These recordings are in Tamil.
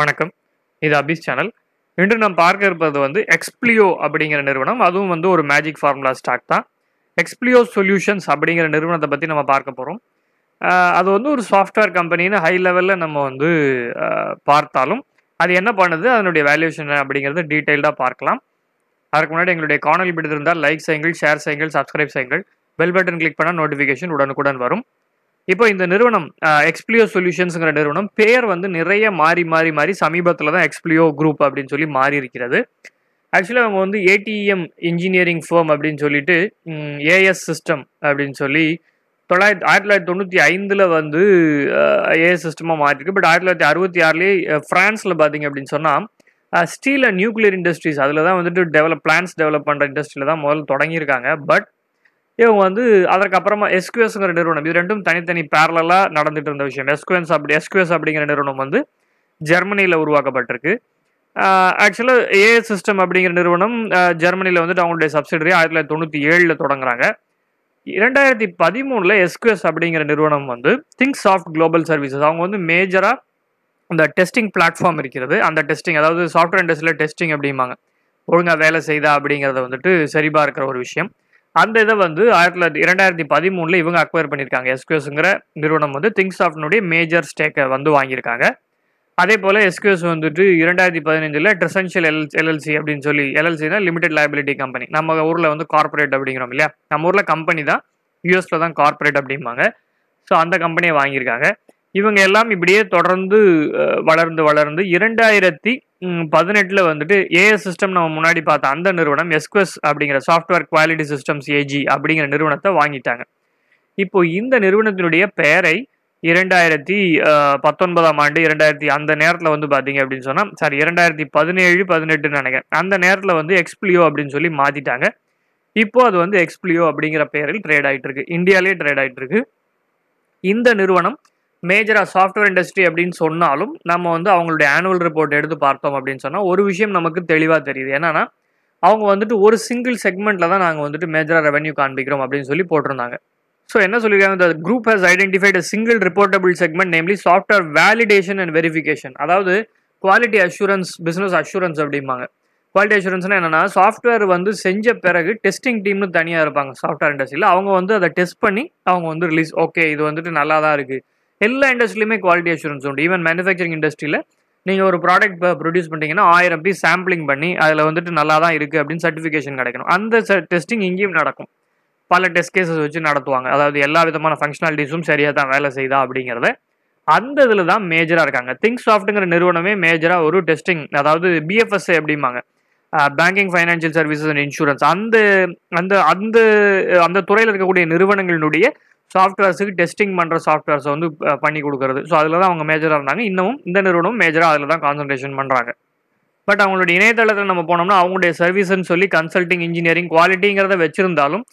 வணக்கம் இது அபிஸ் சேனல் இன்று நாம் பார்க்க இருப்பது வந்து எக்ஸ்பிளியோ அப்படிங்கிற நிறுவனம் அதுவும் வந்து ஒரு மேஜிக் ஃபார்முலா ஸ்டாக் தான் எக்ஸ்பிளியோ சொல்யூஷன்ஸ் அப்படிங்கிற நிறுவனத்தை பற்றி நம்ம பார்க்க போகிறோம் அது வந்து ஒரு சாஃப்ட்வேர் கம்பெனின்னு ஹை லெவலில் நம்ம வந்து பார்த்தாலும் அது என்ன பண்ணுது அதனுடைய வேல்யூஷன் அப்படிங்கிறது டீட்டெயில்டாக பார்க்கலாம் அதுக்கு முன்னாடி எங்களுடைய காணொலி பிடித்திருந்தால் லைக் செய்யுங்கள் ஷேர் செய்யுங்கள் சப்ஸ்கிரைப் செய்யுங்கள் பெல் பட்டன் கிளிக் பண்ணால் நோட்டிஃபிகேஷன் உடனுக்குடன் வரும் இப்போ இந்த நிறுவனம் எக்ஸ்பிளியோ சொல்யூஷன்ஸுங்கிற நிறுவனம் பேர் வந்து நிறைய மாறி மாறி மாறி சமீபத்தில் தான் எக்ஸ்பிளியோ குரூப் அப்படின்னு சொல்லி மாறி இருக்கிறது ஆக்சுவலாக அவங்க வந்து ஏடிஎம் இன்ஜினியரிங் ஃபோம் அப்படின்னு சொல்லிட்டு ஏஎஸ் சிஸ்டம் அப்படின்னு சொல்லி தொள்ளாயிரத்தி ஆயிரத்தி தொள்ளாயிரத்தி தொண்ணூற்றி ஐந்தில் வந்து ஏஎஸ் சிஸ்டமாக மாற்றிருக்கு பட் ஆயிரத்தி தொள்ளாயிரத்தி அறுபத்தி ஆறுலேயே ஃப்ரான்ஸில் பார்த்தீங்க அப்படின்னு சொன்னால் ஸ்டீல் அண்ட் நியூக்ளியர் இண்டஸ்ட்ரீஸ் அதில் தான் வந்துட்டு டெவலப் பிளான்ஸ் டெவலப் பண்ணுற இண்டஸ்ட்ரியில் தான் முதல்ல தொடங்கியிருக்காங்க பட் இவங்க வந்து அதற்கப்புறமா எஸ்கியூஎஸ்ங்கிற நிறுவனம் இது ரெண்டும் தனித்தனி பேரலாக நடந்துட்டு இருந்த விஷயம் எஸ்குவன்ஸ் அப்படி எஸ்கியூஎஸ் அப்படிங்கிற நிறுவனம் வந்து ஜெர்மனியில் உருவாக்கப்பட்டிருக்கு ஆக்சுவலாக ஏ சிஸ்டம் அப்படிங்கிற நிறுவனம் ஜெர்மனியில் வந்துட்டு அவங்களுடைய சப்சிடரி ஆயிரத்தி தொள்ளாயிரத்தி தொண்ணூற்றி ஏழில் தொடங்குறாங்க இரண்டாயிரத்தி பதிமூணில் எஸ்குவஸ் அப்படிங்கிற நிறுவனம் வந்து திங்க் சாஃப்ட் குளோபல் சர்வீசஸ் அவங்க வந்து மேஜராக இந்த டெஸ்டிங் பிளாட்ஃபார்ம் இருக்கிறது அந்த டெஸ்டிங் அதாவது சாஃப்ட்வேர் இண்டஸ்ட்ரியில் டெஸ்டிங் அப்படிம்பாங்க ஒழுங்காக வேலை செய்தா அப்படிங்கிறத வந்துட்டு சரி இருக்கிற ஒரு விஷயம் அந்த இதை வந்து ஆயிரத்தி தொள்ளாயிரத்தி இரண்டாயிரத்தி பதிமூணுல இவங்க அக்வயர் பண்ணியிருக்காங்க எஸ்கியூஸ்ங்கிற நிறுவனம் வந்து திங்ஸ் ஆஃப்னுடைய மேஜர் ஸ்டேக்கை வந்து வாங்கியிருக்காங்க அதே போல் எஸ்கியூஸ் வந்துட்டு இரண்டாயிரத்தி பதினஞ்சில் ட்ரெசன்ஷியல் எல் எல்எல்சி அப்படின்னு சொல்லி எல்எல்சினா லிமிடெட் லைபிலிட்டி கம்பெனி நம்ம ஊரில் வந்து கார்பரேட் அப்படிங்கிறோம் இல்லையா நம்ம ஊரில் கம்பெனி தான் யூஎஸில் தான் கார்பரேட் அப்படிம்பாங்க ஸோ அந்த கம்பெனியை வாங்கியிருக்காங்க இவங்க எல்லாம் இப்படியே தொடர்ந்து வளர்ந்து வளர்ந்து இரண்டாயிரத்தி பதினெட்டில் வந்துட்டு ஏஏ சிஸ்டம் நம்ம முன்னாடி பார்த்த அந்த நிறுவனம் எஸ்குவஸ் அப்படிங்கிற சாஃப்ட்வேர் குவாலிட்டி சிஸ்டம்ஸ் ஏஜி அப்படிங்கிற நிறுவனத்தை வாங்கிட்டாங்க இப்போ இந்த நிறுவனத்தினுடைய பெயரை இரண்டாயிரத்தி பத்தொன்பதாம் ஆண்டு இரண்டாயிரத்தி அந்த நேரத்தில் வந்து பார்த்தீங்க அப்படின்னு சொன்னால் சார் இரண்டாயிரத்தி பதினேழு பதினெட்டுன்னு நினைக்கிறேன் அந்த நேரத்தில் வந்து எக்ஸ்பிளியோ அப்படின்னு சொல்லி மாற்றிட்டாங்க இப்போ அது வந்து எக்ஸ்பிளியோ அப்படிங்கிற பெயரில் ட்ரேட் ஆகிட்டு இருக்கு இந்தியாலே ட்ரேட் ஆகிட்டு இருக்கு இந்த நிறுவனம் மேஜராக சாஃப்ட்வேர் இண்டஸ்ட்ரி அப்படின்னு சொன்னாலும் நம்ம வந்து அவங்களுடைய ஆனுவல் ரிப்போர்ட் எடுத்து பார்த்தோம் அப்படின்னு சொன்னால் ஒரு விஷயம் நமக்கு தெளிவாக தெரியுது என்னன்னா அவங்க வந்துட்டு ஒரு சிங்கிள் செக்மெண்ட்டில் தான் நாங்கள் வந்துட்டு மேஜராக ரெவன்யூ காண்பிக்கிறோம் அப்படின்னு சொல்லி போட்டிருந்தாங்க ஸோ என்ன சொல்லியிருக்காங்க இந்த group has identified a single reportable segment namely software validation and verification அதாவது குவாலிட்டி அஷூரன்ஸ் பிஸ்னஸ் அஷூரன்ஸ் அப்படிம்பாங்க குவாலிட்டி அஷூரன்ஸ்னா என்னென்னா சாஃப்ட்வேர் வந்து செஞ்ச பிறகு டெஸ்டிங் டீம்னு தனியாக இருப்பாங்க சாஃப்ட்வேர் இண்டஸ்ட்ரியில் அவங்க வந்து அதை டெஸ்ட் பண்ணி அவங்க வந்து ரிலீஸ் ஓகே இது வந்துட்டு நல்லா தான் இருக்குது எல்லா இண்டஸ்ட்ரியிலுமே குவாலிட்டி அஷூரன்ஸ் உண்டு ஈவன் மேனுஃபேக்சரிங் இண்டஸ்ட்ரியில் நீங்கள் ஒரு ப்ராடக்ட் ப்ரொடியூஸ் பண்ணிட்டீங்கன்னா ஆயிரம் பீஸ் சாம்பிளிங் பண்ணி அதில் வந்துட்டு நல்லா தான் இருக்குது அப்படின்னு சர்டிஃபிகேஷன் கிடைக்கணும் அந்த டெஸ்டிங் இங்கேயும் நடக்கும் பல டெஸ்ட் கேசஸ் வச்சு நடத்துவாங்க அதாவது எல்லா விதமான ஃபங்க்ஷனாலிட்டிஸும் சரியாக தான் வேலை செய்தா அப்படிங்கிறத அந்த இதில் தான் மேஜராக இருக்காங்க திங்க் சாஃப்ட்டுங்கிற நிறுவனமே மேஜராக ஒரு டெஸ்டிங் அதாவது பிஎஃப்எஸ் எப்படிம்பாங்க banking financial services and insurance அந்த அந்த அந்த அந்த துறையில் இருக்கக்கூடிய நிறுவனங்களினுடைய சாஃப்ட்வேர்ஸுக்கு டெஸ்டிங் பண்ணுற சாஃப்ட்வேர்ஸை வந்து பண்ணி கொடுக்குறது ஸோ அதில் தான் அவங்க மேஜராக இருந்தாங்க இன்னமும் இந்த நிறுவனமும் மேஜராக அதில் தான் கான்சன்ட்ரேஷன் பண்ணுறாங்க பட் அவங்களுடைய இணையதளத்தில் நம்ம போனோம்னா அவங்களுடைய சர்வீஸ்ன்னு சொல்லி கன்சல்டிங் இன்ஜினியரிங் குவாலிட்டிங்கிறத வச்சுருந்தாலும்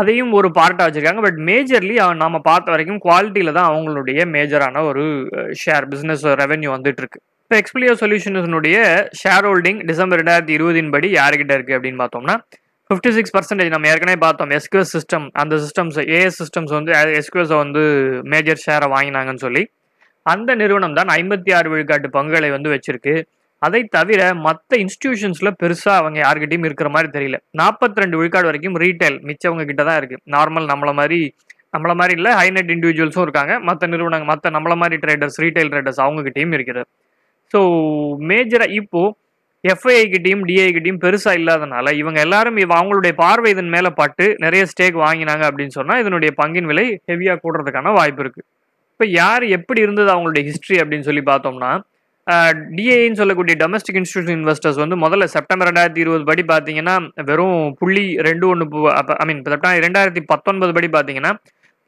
அதையும் ஒரு பார்ட்டாக வச்சுருக்காங்க பட் மேஜர்லி நம்ம பார்த்த வரைக்கும் குவாலிட்டியில் தான் அவங்களுடைய மேஜரான ஒரு ஷேர் பிஸ்னஸ் ரெவென்யூ வந்துட்டுருக்கு இப்போ எக்ஸ்பிளியோ சொல்யூஷன்ஸினுடைய ஷேர் ஹோல்டிங் டிசம்பர் ரெண்டாயிரத்தி இருபதின் படி யார்கிட்ட இருக்குது அப்படின்னு பார்த்தோம்னா ஃபிஃப்டி சிக்ஸ் பர்சன்டேஜ் நம்ம ஏற்கனவே பார்த்தோம் எஸ்கியூஎஸ் சிஸ்டம் அந்த சிஸ்டம்ஸ் ஏஎஸ் சிஸ்டம்ஸ் வந்து எஸ்கியூஎஸை வந்து மேஜர் ஷேரை வாங்கினாங்கன்னு சொல்லி அந்த நிறுவனம் தான் ஐம்பத்தி ஆறு விழுக்காட்டு பங்குகளை வந்து வச்சிருக்கு அதை தவிர மற்ற இன்ஸ்டிடியூஷன்ஸில் பெருசாக அவங்க யாருக்கிட்டையும் இருக்கிற மாதிரி தெரியல நாற்பத்தி ரெண்டு விழுக்காடு வரைக்கும் ரீட்டைல் மிச்சவங்க கிட்ட தான் இருக்குது நார்மல் நம்மளை மாதிரி நம்மளை மாதிரி இல்லை ஹைநெட் இண்டிவிஜுவல்ஸும் இருக்காங்க மற்ற நிறுவனங்கள் மற்ற நம்மளை மாதிரி ட்ரேடர்ஸ் ரீட்டைல் ட்ரேடர்ஸ் அவங்ககிட்டையும் இருக்கிறது ஸோ மேஜராக இப்போது எஃப்ஐஐ கிட்டையும் டிஐ கிட்டையும் பெருசாக இல்லாதனால இவங்க எல்லாரும் இவ அவங்களுடைய பார்வை இதன் மேலே பட்டு நிறைய ஸ்டேக் வாங்கினாங்க அப்படின்னு சொன்னால் இதனுடைய பங்கின் விலை ஹெவியாக கூடுறதுக்கான வாய்ப்பு இருக்குது இப்போ யார் எப்படி இருந்தது அவங்களுடைய ஹிஸ்ட்ரி அப்படின்னு சொல்லி பார்த்தோம்னா டிஏன்னு சொல்லக்கூடிய டொமஸ்டிக் இன்ஸ்டியூஷன் இன்வெஸ்டர்ஸ் வந்து முதல்ல செப்டம்பர் ரெண்டாயிரத்தி இருபது படி பார்த்தீங்கன்னா வெறும் புள்ளி ரெண்டு ஒன்று ஐ மீன் செப்டம்பர் ரெண்டாயிரத்தி பத்தொன்பது படி பார்த்தீங்கன்னா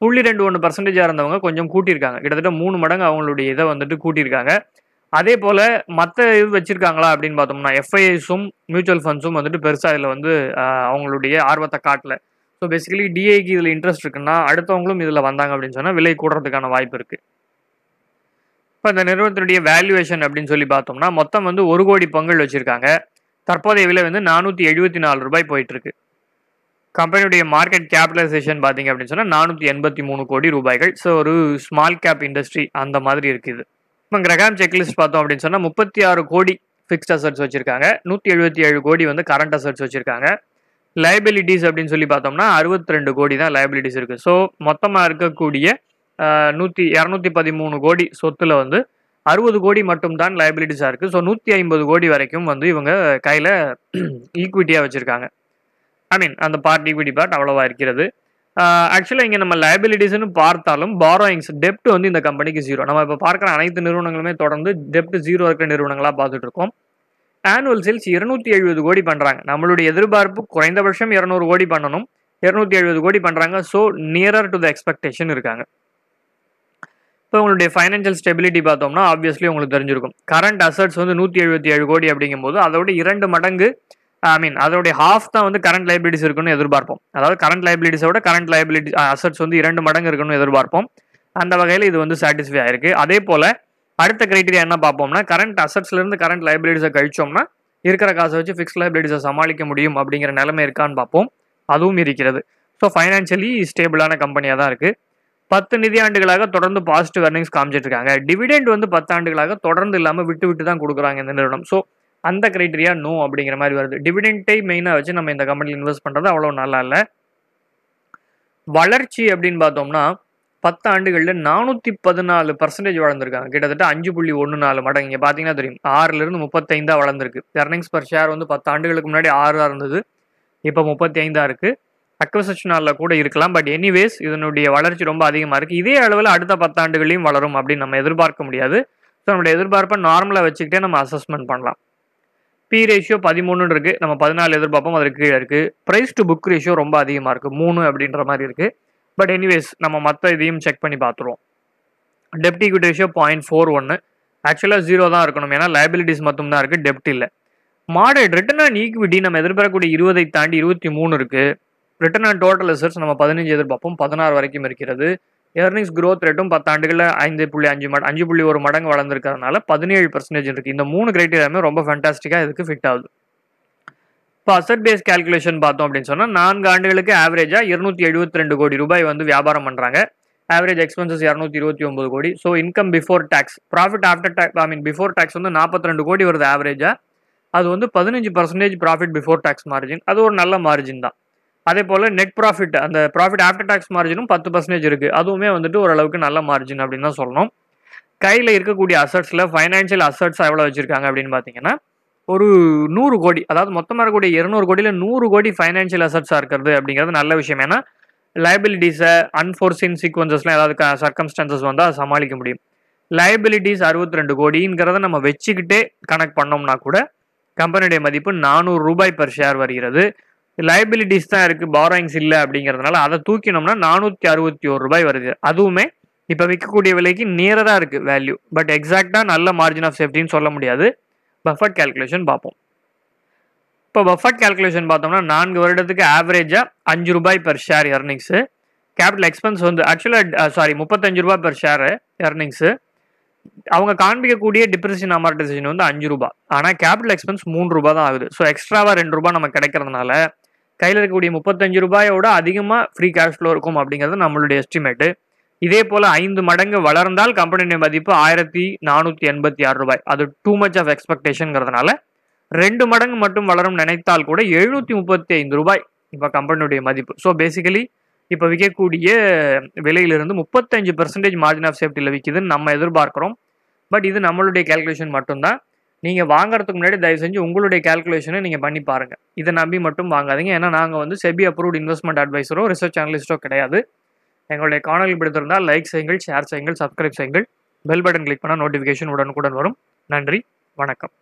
புள்ளி ரெண்டு ஒன்று பர்சன்டேஜாக இருந்தவங்க கொஞ்சம் கூட்டியிருக்காங்க கிட்டத்தட்ட மூணு மடங்கு அவங்களுடைய இதை வந்துட்டு கூட்டியிருக்காங்க அதே போல் மற்ற இது வச்சுருக்காங்களா அப்படின்னு பார்த்தோம்னா எஃப்ஐஎஸும் மியூச்சுவல் ஃபண்ட்ஸும் வந்துட்டு பெருசாக இதில் வந்து அவங்களுடைய ஆர்வத்தை காட்டல ஸோ பேசிக்கலி டிஐக்கு இதில் இன்ட்ரெஸ்ட் இருக்குன்னா அடுத்தவங்களும் இதில் வந்தாங்க அப்படின்னு சொன்னால் விலை கூடுறதுக்கான வாய்ப்பு இருக்குது இப்போ இந்த நிறுவனத்தினுடைய வேல்யூவேஷன் அப்படின்னு சொல்லி பார்த்தோம்னா மொத்தம் வந்து ஒரு கோடி பங்குகள் வச்சுருக்காங்க தற்போதைய விலை வந்து நானூற்றி எழுபத்தி நாலு ரூபாய் போயிட்டுருக்கு கம்பெனியுடைய மார்க்கெட் கேபிட்டலைசேஷன் பார்த்தீங்க அப்படின்னு சொன்னால் நானூற்றி எண்பத்தி மூணு கோடி ரூபாய்கள் ஸோ ஒரு ஸ்மால் கேப் இண்டஸ்ட்ரி அந்த மாதிரி இருக்குது இப்போ கிரகாம் செக்லிஸ்ட் பார்த்தோம் அப்படின்னு சொன்னால் முப்பத்தி ஆறு கோடி ஃபிக்ஸ்ட் அசட்ஸ் வச்சுருக்காங்க நூற்றி எழுபத்தி ஏழு கோடி வந்து கரண்ட் அசட்ஸ் வச்சுருக்காங்க லைபிலிட்டிஸ் அப்படின்னு சொல்லி பார்த்தோம்னா அறுபத்தி ரெண்டு கோடி தான் லைபிலிட்டிஸ் இருக்குது ஸோ மொத்தமாக இருக்கக்கூடிய நூற்றி இரநூத்தி பதிமூணு கோடி சொத்தில் வந்து அறுபது கோடி மட்டும்தான் லைபிலிட்டிஸாக இருக்குது ஸோ நூற்றி ஐம்பது கோடி வரைக்கும் வந்து இவங்க கையில் ஈக்விட்டியாக வச்சுருக்காங்க ஐ மீன் அந்த பார்ட் ஈக்விட்டி பார்ட் அவ்வளோவா இருக்கிறது ஆக்சுவலாக இங்கே நம்ம லைபிலிட்டிஸ்னு பார்த்தாலும் பாரோயிங்ஸ் டெப்ட் வந்து இந்த கம்பெனிக்கு ஜீரோ நம்ம இப்போ பார்க்குற அனைத்து நிறுவனங்களுமே தொடர்ந்து டெப்ட் ஜீரோ இருக்கிற நிறுவனங்களாக பார்த்துட்டு இருக்கோம் ஆனுவல் சேல்ஸ் இருநூத்தி எழுபது கோடி பண்ணுறாங்க நம்மளுடைய எதிர்பார்ப்பு குறைந்தபட்சம் இரநூறு கோடி பண்ணணும் இரநூத்தி எழுபது கோடி பண்ணுறாங்க so nearer to the expectation இருக்காங்க இப்போ உங்களுடைய ஃபைனான்ஷியல் ஸ்டெபிலிட்டி பார்த்தோம்னா ஆப்வியஸ்லி உங்களுக்கு தெரிஞ்சிருக்கும் கரண்ட் அசட்ஸ் வந்து நூற்றி எழுபத்தி ஏழு கோடி அப்படிங்கும்போது அதோட இரண்டு மடங்கு ஐ மீன் அதோடைய ஹாஃப் தான் வந்து கரண்ட் லைபிலிட்டிஸ் இருக்குன்னு எதிர்பார்ப்போம் அதாவது கரண்ட் லைபிலிட்டிஸோட கரண்ட் லைபிலிட்டி அசட்ஸ் வந்து இரண்டு மடங்கு இருக்குன்னு எதிர்பார்ப்போம் அந்த வகையில் இது வந்து சாட்டிஸ்ஃபை ஆயிருக்கு அதே போல் அடுத்த கிரைட்டீரியா என்ன பார்ப்போம்னா கரண்ட் அசட்ஸ்லேருந்து கரண்ட் லைபிலிட்டிஸை கழிச்சோம்னா இருக்கிற காசை வச்சு ஃபிக்ஸ் லைபிலிட்டிஸை சமாளிக்க முடியும் அப்படிங்கிற நிலைமை இருக்கான்னு பார்ப்போம் அதுவும் இருக்கிறது ஸோ ஃபைனான்ஷியலி ஸ்டேபிளான கம்பெனியாக தான் இருக்குது பத்து நிதியாண்டுகளாக தொடர்ந்து பாசிட்டிவ் அர்னிங்ஸ் காமிச்சிட்டு இருக்காங்க டிவிடெண்ட் வந்து பத்தாண்டுகளாக தொடர்ந்து இல்லாமல் விட்டு விட்டு தான் கொடுக்குறாங்க இந்த நிறுவனம் ஸோ அந்த க்ரைட்டீரியா நோ அப்படிங்கிற மாதிரி வருது டிவிடெண்ட்டை மெயினாக வச்சு நம்ம இந்த கம்பெனியில் இன்வெஸ்ட் பண்ணுறது அவ்வளோ நல்லா இல்லை வளர்ச்சி அப்படின்னு பார்த்தோம்னா பத்து ஆண்டுகளில் நானூற்றி பதினாலு பர்சன்டேஜ் வளர்ந்துருக்காங்க கிட்டத்தட்ட அஞ்சு புள்ளி ஒன்று நாலு மடங்கு இங்கே பார்த்தீங்கன்னா தெரியும் ஆறுலேருந்து முப்பத்தைந்தாக வளர்ந்துருக்கு எர்னிங்ஸ் பர் ஷேர் வந்து பத்து ஆண்டுகளுக்கு முன்னாடி ஆறாக இருந்தது இப்போ முப்பத்தி ஐந்தாக இருக்குது அக்வசஷனாலில் கூட இருக்கலாம் பட் எனிவேஸ் இதனுடைய வளர்ச்சி ரொம்ப அதிகமாக இருக்குது இதே அளவில் அடுத்த பத்தாண்டுகளையும் வளரும் அப்படின்னு நம்ம எதிர்பார்க்க முடியாது ஸோ நம்மளுடைய எதிர்பார்ப்பை நார்மலாக வச்சுக்கிட்டே நம்ம அசஸ்மெண்ட் பண்ணலாம் பி ரேஷியோ பதிமூணுன்னு இருக்குது நம்ம பதினாலு எதிர்பார்ப்போம் அதற்கு கீழே இருக்குது ப்ரைஸ் டு புக் ரேஷியோ ரொம்ப அதிகமாக இருக்கு மூணு அப்படின்ற மாதிரி இருக்கு பட் எனிவேஸ் நம்ம மற்ற இதையும் செக் பண்ணி பார்த்துருவோம் டெப்டி குட் ரேஷியோ பாயிண்ட் ஃபோர் ஒன்று ஆக்சுவலாக ஜீரோ தான் இருக்கணும் ஏன்னா லைபிலிட்டிஸ் தான் இருக்குது டெப்ட் இல்லை மாடல் ரிட்டர்ன் ஆன் ஈக்விட்டி நம்ம எதிர்பார்க்கக்கூடிய இருபதை தாண்டி இருபத்தி மூணு இருக்குது ரிட்டர்ன் ஆன் டோட்டல் ரிசர்ச் நம்ம பதினஞ்சு எதிர்பார்ப்போம் பதினாறு வரைக்கும் இருக்கிறது ஏர்னிங்ஸ் க்ரோத் ரேட்டும் பத்தாண்டுகளில் ஐந்து புள்ளி அஞ்சு மட அஞ்சு புள்ளி ஒரு மடங்கு வளர்ந்துருக்கிறதுனால பதினேழு பர்சன்டேஜ் இருக்குது இந்த மூணு கிரைட்டீரியாமே ரொம்ப ஃபேண்டாஸ்டிக்காக இதுக்கு ஃபிட் ஆகுது இப்போ அசட் பேஸ் கேல்குலேஷன் பார்த்தோம் அப்படின்னு சொன்னால் நான்கு ஆண்டுகளுக்கு ஆவரேஜாக இருநூத்தி எழுபத்தி ரெண்டு கோடி ரூபாய் வந்து வியாபாரம் பண்ணுறாங்க ஆவரேஜ் எக்ஸ்பென்சஸ் இரநூத்தி இருபத்தி ஒன்பது கோடி so income before tax profit after tax I mean before tax வந்து நாற்பத்தி ரெண்டு கோடி வருது ஆவரேஜாக அது வந்து பதினஞ்சு percentage profit before tax margin அது ஒரு நல்ல மார்ஜின் தான் அதே போல் நெட் ப்ராஃபிட் அந்த ப்ராஃபிட் ஆஃப்டர் டேக்ஸ் மார்ஜினும் பத்து பர்சன்டேஜ் இருக்குது அதுவுமே வந்துட்டு ஓரளவுக்கு நல்ல மார்ஜின் அப்படின்னு தான் சொல்லணும் கையில் இருக்கக்கூடிய அசட்ஸில் ஃபைனான்ஷியல் அசட்ஸ் எவ்வளோ வச்சுருக்காங்க அப்படின்னு பார்த்தீங்கன்னா ஒரு நூறு கோடி அதாவது மொத்தமாக இருக்கக்கூடிய இருநூறு கோடியில் நூறு கோடி ஃபைனான்ஷியல் அசட்ஸாக இருக்கிறது அப்படிங்கிறது நல்ல விஷயம் ஏன்னா லைபிலிட்டிஸை அன்ஃபோர்சின் சீக்வன்சஸ்லாம் ஏதாவது சர்க்கம்ஸ்டான்சஸ் வந்தால் சமாளிக்க முடியும் லைபிலிட்டிஸ் அறுபத்தி ரெண்டு கோடிங்கிறத நம்ம வச்சுக்கிட்டே கனெக்ட் பண்ணோம்னா கூட கம்பெனியுடைய மதிப்பு நானூறு ரூபாய் பர் ஷேர் வருகிறது லைபிலிட்டிஸ் தான் இருக்குது பாரோயிங்ஸ் இல்லை அப்படிங்கிறதுனால அதை தூக்கினோம்னா நானூற்றி அறுபத்தி ஒரு ரூபாய் வருது அதுவுமே இப்போ விற்கக்கூடிய விலைக்கு நியராக இருக்குது வேல்யூ பட் எக்ஸாக்டாக நல்ல மார்ஜின் ஆஃப் சேஃப்டின்னு சொல்ல முடியாது பஃபர்ட் கேல்குலேஷன் பார்ப்போம் இப்போ பஃபர்ட் கேல்குலேஷன் பார்த்தோம்னா நான்கு வருடத்துக்கு ஆவரேஜாக அஞ்சு ரூபாய் per share earnings capital expense வந்து ஆக்சுவலாக சாரி முப்பத்தஞ்சு ரூபாய் பெர் ஷேரு எர்னிங்ஸு அவங்க காண்பிக்கக்கூடிய டிப்ரெஷன் அமார்டைசேஷன் வந்து அஞ்சு ரூபா ஆனால் கேபிட்டல் எக்ஸ்பென்ஸ் மூணு ரூபா தான் ஆகுது ஸோ எக்ஸ்ட்ராவாக ரெண்டு ரூபாய் நம்ம கிடைக்கிறதுனால கையில் இருக்கக்கூடிய முப்பத்தஞ்சு ரூபாயோட அதிகமாக ஃப்ரீ கேஷ் ஃப்ளோ இருக்கும் அப்படிங்கிறது நம்மளுடைய எஸ்டிமேட்டு இதே போல் ஐந்து மடங்கு வளர்ந்தால் கம்பெனியுடைய மதிப்பு ஆயிரத்தி நானூற்றி எண்பத்தி ஆறு ரூபாய் அது டூ மச் ஆஃப் எக்ஸ்பெக்டேஷனுங்கிறதுனால ரெண்டு மடங்கு மட்டும் வளரும் நினைத்தால் கூட எழுநூற்றி முப்பத்தி ஐந்து ரூபாய் இப்போ கம்பெனியுடைய மதிப்பு ஸோ பேசிக்கலி இப்போ விற்கக்கூடிய விலையிலிருந்து முப்பத்தஞ்சு பர்சன்டேஜ் மார்ஜின் ஆஃப் சேஃப்டியில் விற்கிதுன்னு நம்ம எதிர்பார்க்குறோம் பட் இது நம்மளுடைய கேல்குலேஷன் மட்டும்தான் நீங்கள் வாங்குறதுக்கு முன்னாடி தயவு செஞ்சு உங்களுடைய கேல்குலேஷனை நீங்கள் பண்ணி பாருங்க இதை நம்பி மட்டும் வாங்காதீங்க ஏன்னா நாங்கள் வந்து செபி அப்ரூவ்ட் இன்வெஸ்ட்மெண்ட் அட்வைஸரோ ரிசர்ச் அனலிஸ்டோ கிடையாது எங்களுடைய காணொலி பிடித்திருந்தால் லைக் செய்யுங்கள் ஷேர் செய்யுங்கள் சப்ஸ்கிரைப் செய்யுங்கள் பெல் பட்டன் கிளிக் பண்ணால் நோட்டிஃபிகேஷன் உடனுக்குடன் வரும் நன்றி வணக்கம்